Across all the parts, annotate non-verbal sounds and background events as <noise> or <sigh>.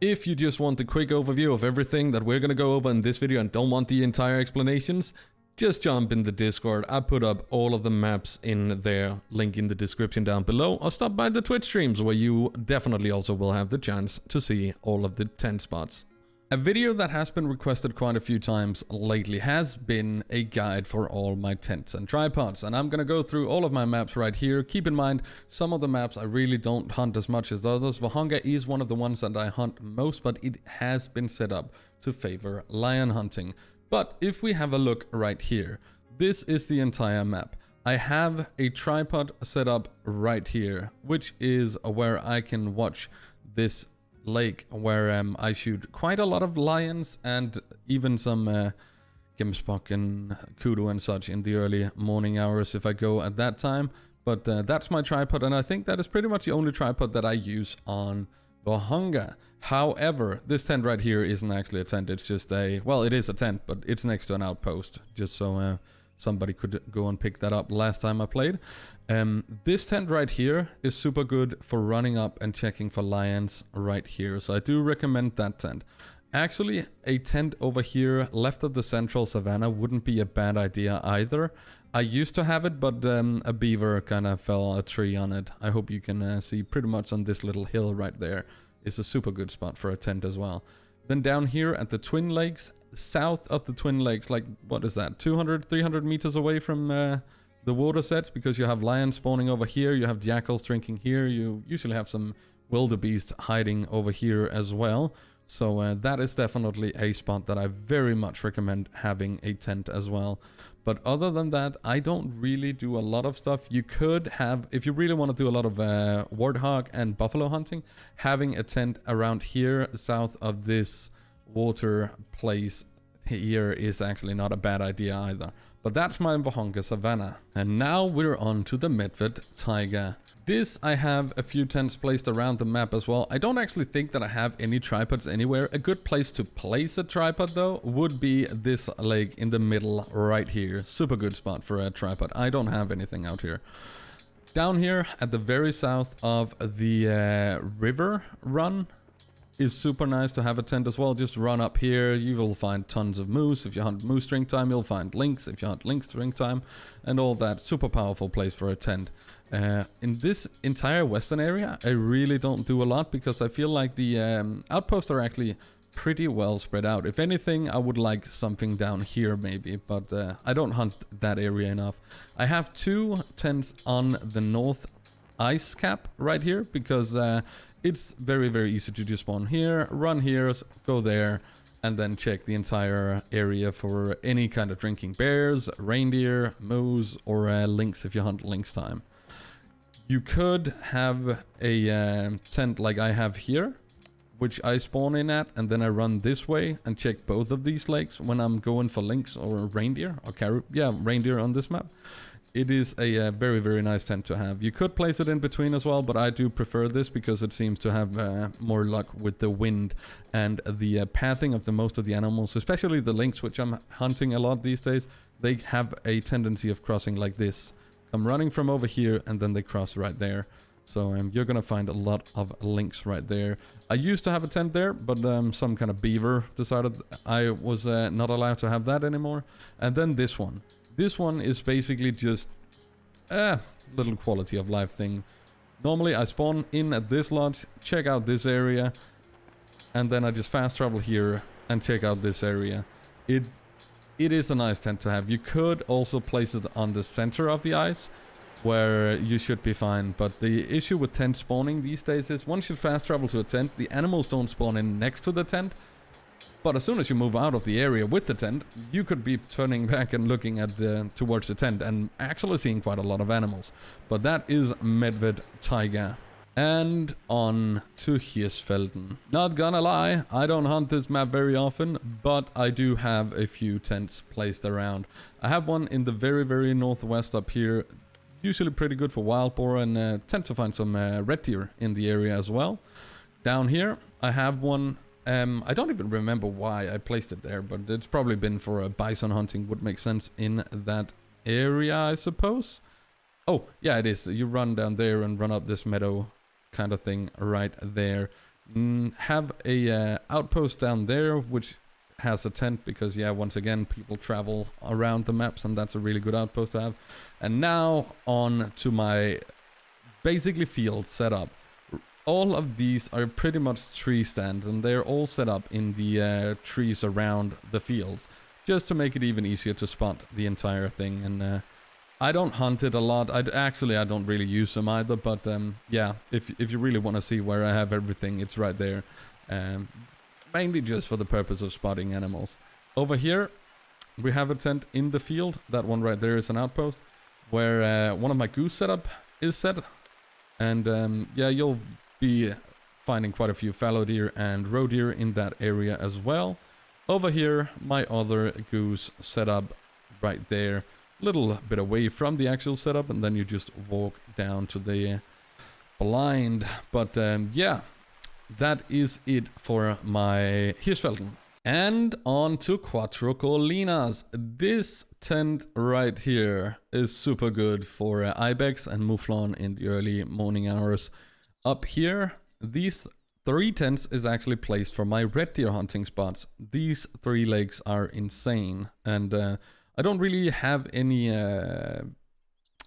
If you just want a quick overview of everything that we're going to go over in this video and don't want the entire explanations, just jump in the Discord. I put up all of the maps in there, link in the description down below, or stop by the Twitch streams where you definitely also will have the chance to see all of the 10 spots. A video that has been requested quite a few times lately has been a guide for all my tents and tripods and I'm gonna go through all of my maps right here. Keep in mind some of the maps I really don't hunt as much as others. Vahanga is one of the ones that I hunt most but it has been set up to favor lion hunting. But if we have a look right here, this is the entire map. I have a tripod set up right here which is where I can watch this lake where um, I shoot quite a lot of lions and even some uh, Gimspock and Kudu and such in the early morning hours if I go at that time. But uh, that's my tripod and I think that is pretty much the only tripod that I use on Bohunga. However, this tent right here isn't actually a tent. It's just a, well, it is a tent, but it's next to an outpost just so uh, somebody could go and pick that up last time I played. Um, this tent right here is super good for running up and checking for lions right here. So I do recommend that tent. Actually, a tent over here left of the central savanna wouldn't be a bad idea either. I used to have it, but um, a beaver kind of fell a tree on it. I hope you can uh, see pretty much on this little hill right there. It's a super good spot for a tent as well. Then down here at the Twin Lakes, south of the Twin Lakes, like, what is that, 200, 300 meters away from uh, the water sets? Because you have lions spawning over here, you have jackals drinking here, you usually have some wildebeest hiding over here as well. So uh, that is definitely a spot that I very much recommend having a tent as well. But other than that, I don't really do a lot of stuff. You could have, if you really want to do a lot of uh, warthog and buffalo hunting, having a tent around here south of this water place here is actually not a bad idea either. But that's my Vahonka savanna. And now we're on to the Medved tiger. This I have a few tents placed around the map as well. I don't actually think that I have any tripods anywhere. A good place to place a tripod though would be this lake in the middle right here. Super good spot for a tripod. I don't have anything out here. Down here at the very south of the uh, river run, is super nice to have a tent as well. Just run up here. You will find tons of moose. If you hunt moose during time, you'll find lynx. If you hunt lynx during time, and all that. Super powerful place for a tent. Uh, in this entire western area, I really don't do a lot because I feel like the um, outposts are actually pretty well spread out. If anything, I would like something down here maybe, but uh, I don't hunt that area enough. I have two tents on the north ice cap right here because uh, it's very, very easy to just spawn here, run here, go there, and then check the entire area for any kind of drinking bears, reindeer, moose, or uh, lynx if you hunt lynx time. You could have a uh, tent like I have here, which I spawn in at, and then I run this way and check both of these lakes when I'm going for lynx or reindeer or carib. Yeah, reindeer on this map it is a uh, very, very nice tent to have. You could place it in between as well, but I do prefer this because it seems to have uh, more luck with the wind and the uh, pathing of the most of the animals, especially the lynx, which I'm hunting a lot these days. They have a tendency of crossing like this. I'm running from over here and then they cross right there. So um, you're going to find a lot of lynx right there. I used to have a tent there, but um, some kind of beaver decided I was uh, not allowed to have that anymore. And then this one. This one is basically just a little quality of life thing. Normally I spawn in at this lodge, check out this area, and then I just fast travel here and check out this area. It it is a nice tent to have. You could also place it on the center of the ice where you should be fine. But the issue with tent spawning these days is once you fast travel to a tent, the animals don't spawn in next to the tent. But as soon as you move out of the area with the tent, you could be turning back and looking at the towards the tent and actually seeing quite a lot of animals. But that is Medved Tiger. And on to Hirschfelden. Not gonna lie, I don't hunt this map very often, but I do have a few tents placed around. I have one in the very, very northwest up here. Usually pretty good for wild boar and uh, tend to find some uh, red deer in the area as well. Down here, I have one um, I don't even remember why I placed it there, but it's probably been for a bison hunting would make sense in that area, I suppose. Oh, yeah, it is. You run down there and run up this meadow kind of thing right there. Mm, have a uh, outpost down there, which has a tent because yeah once again people travel around the maps and that's a really good outpost to have and now on to my basically field setup all of these are pretty much tree stands and they're all set up in the uh, trees around the fields just to make it even easier to spot the entire thing and uh, I don't hunt it a lot I actually I don't really use them either but um, yeah if, if you really want to see where I have everything it's right there um, mainly just for the purpose of spotting animals over here we have a tent in the field that one right there is an outpost where uh, one of my goose setup is set and um, yeah you'll be finding quite a few fallow deer and roe deer in that area as well. Over here, my other goose setup right there, little bit away from the actual setup, and then you just walk down to the blind. But um, yeah, that is it for my Hirschfelden. And on to Quattro Colinas. This tent right here is super good for uh, Ibex and Mouflon in the early morning hours up here, these three tents is actually placed for my red deer hunting spots. These three lakes are insane. And uh, I don't really have any uh,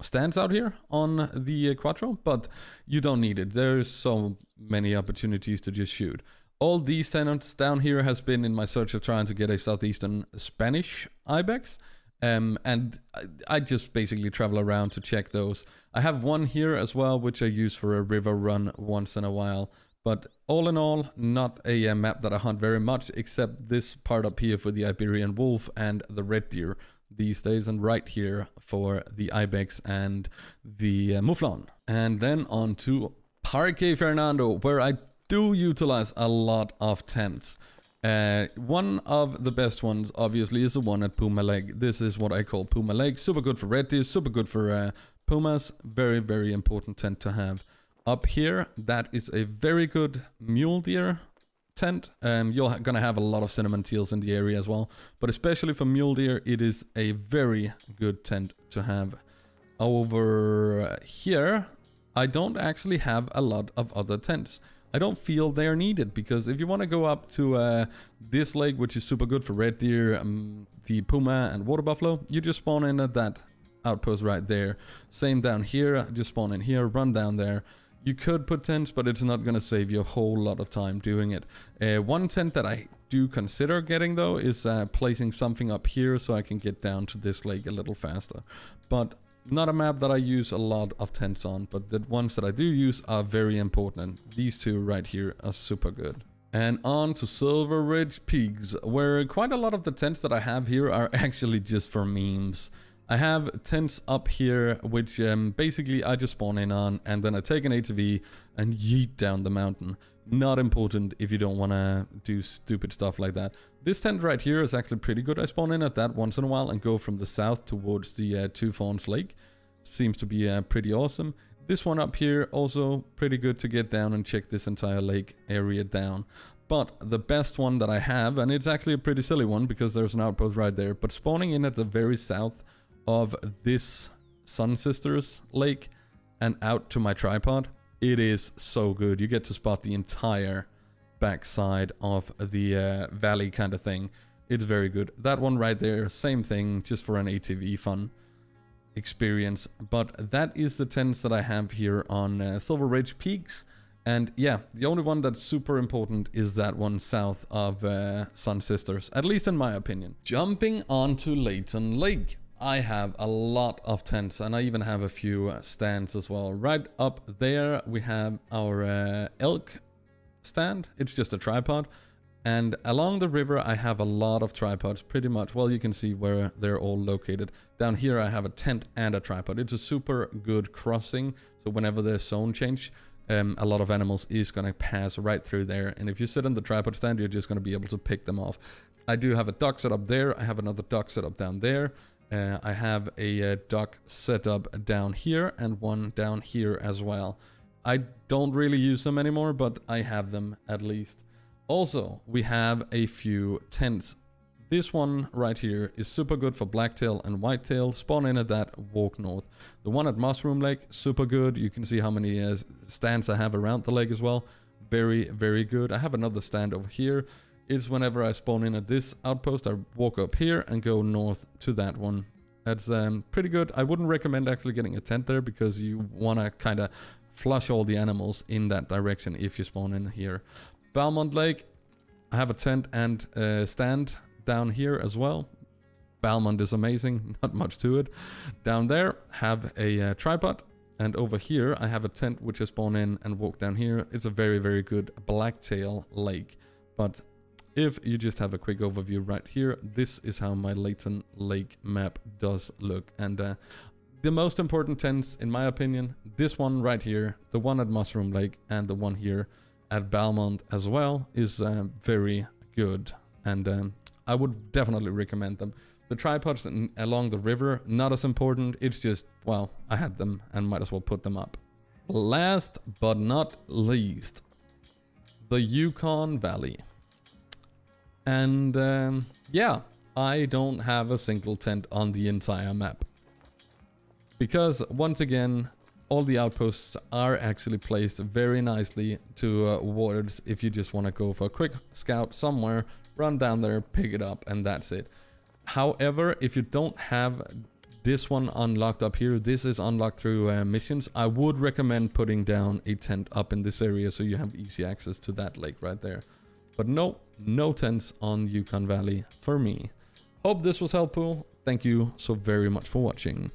stands out here on the uh, Quattro, but you don't need it. There's so many opportunities to just shoot. All these tenants down here has been in my search of trying to get a southeastern Spanish Ibex. Um, and I, I, just basically travel around to check those. I have one here as well, which I use for a river run once in a while. But all in all, not a, a uh, map that I hunt very much, except this part up here for the Iberian wolf and the red deer these days, and right here for the ibex and the uh, mouflon. And then on to Parque Fernando, where I do utilize a lot of tents. Uh, one of the best ones, obviously, is the one at Puma Lake. This is what I call Puma Lake. Super good for red deer. super good for uh, Pumas. Very, very important tent to have. Up here, that is a very good mule deer tent. Um, you're going to have a lot of cinnamon teals in the area as well. But especially for mule deer, it is a very good tent to have. Over here, I don't actually have a lot of other tents. I don't feel they are needed because if you want to go up to uh, this lake, which is super good for red deer, um, the puma and water buffalo, you just spawn in at that outpost right there. Same down here, just spawn in here, run down there. You could put tents, but it's not going to save you a whole lot of time doing it. Uh, one tent that I do consider getting though is uh, placing something up here so I can get down to this lake a little faster. But not a map that I use a lot of tents on, but the ones that I do use are very important. These two right here are super good. And on to Silver Ridge Peaks, where quite a lot of the tents that I have here are <laughs> actually just for memes. I have tents up here, which um, basically I just spawn in on, and then I take an ATV and yeet down the mountain. Not important if you don't want to do stupid stuff like that. This tent right here is actually pretty good. I spawn in at that once in a while and go from the south towards the uh, Two Fawns Lake. Seems to be uh, pretty awesome. This one up here also pretty good to get down and check this entire lake area down. But the best one that I have, and it's actually a pretty silly one because there's an outpost right there, but spawning in at the very south of this Sun Sisters lake and out to my tripod it is so good. You get to spot the entire backside of the uh, valley kind of thing. It's very good. That one right there, same thing, just for an ATV fun experience. But that is the tents that I have here on uh, Silver Ridge Peaks. And yeah, the only one that's super important is that one south of uh, Sun Sisters, at least in my opinion. Jumping onto Layton Lake. I have a lot of tents and I even have a few uh, stands as well. Right up there we have our uh, elk stand. It's just a tripod. And along the river I have a lot of tripods pretty much. Well, you can see where they're all located. Down here I have a tent and a tripod. It's a super good crossing. So whenever there's zone change, um, a lot of animals is going to pass right through there. And if you sit in the tripod stand, you're just going to be able to pick them off. I do have a duck set up there. I have another duck set up down there. Uh, I have a duck uh, dock set up down here and one down here as well. I don't really use them anymore, but I have them at least. Also, we have a few tents. This one right here is super good for blacktail and whitetail. Spawn in at that, walk north. The one at Mushroom Lake, super good. You can see how many uh, stands I have around the lake as well. Very, very good. I have another stand over here is whenever I spawn in at this outpost, I walk up here and go north to that one. That's um, pretty good. I wouldn't recommend actually getting a tent there because you want to kind of flush all the animals in that direction if you spawn in here. Belmont Lake, I have a tent and a stand down here as well. Balmond is amazing, <laughs> not much to it. Down there, have a uh, tripod. And over here, I have a tent which I spawn in and walk down here. It's a very, very good blacktail lake. But if you just have a quick overview right here, this is how my Leighton Lake map does look. And uh, the most important tents, in my opinion, this one right here, the one at Mushroom Lake, and the one here at Balmont as well, is uh, very good. And um, I would definitely recommend them. The tripods along the river, not as important. It's just, well, I had them and might as well put them up. Last but not least, the Yukon Valley. And um, yeah, I don't have a single tent on the entire map. Because once again, all the outposts are actually placed very nicely towards uh, if you just want to go for a quick scout somewhere, run down there, pick it up, and that's it. However, if you don't have this one unlocked up here, this is unlocked through uh, missions, I would recommend putting down a tent up in this area so you have easy access to that lake right there. But no, no tents on Yukon Valley for me. Hope this was helpful. Thank you so very much for watching.